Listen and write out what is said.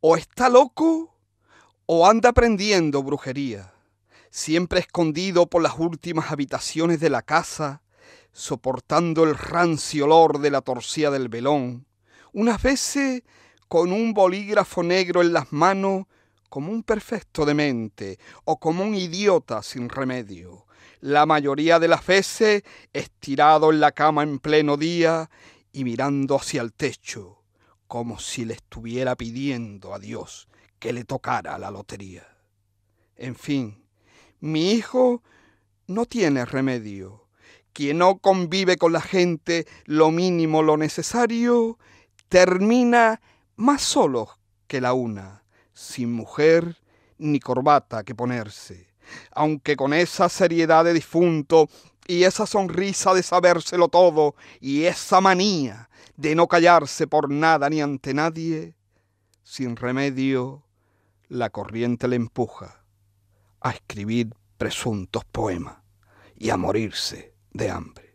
o está loco o anda aprendiendo brujería, siempre escondido por las últimas habitaciones de la casa, soportando el rancio olor de la torcida del velón, unas veces con un bolígrafo negro en las manos como un perfecto demente o como un idiota sin remedio. La mayoría de las veces estirado en la cama en pleno día y mirando hacia el techo como si le estuviera pidiendo a Dios que le tocara la lotería. En fin, mi hijo no tiene remedio. Quien no convive con la gente lo mínimo, lo necesario, termina más solo que la una, sin mujer ni corbata que ponerse aunque con esa seriedad de difunto y esa sonrisa de sabérselo todo y esa manía de no callarse por nada ni ante nadie, sin remedio la corriente le empuja a escribir presuntos poemas y a morirse de hambre.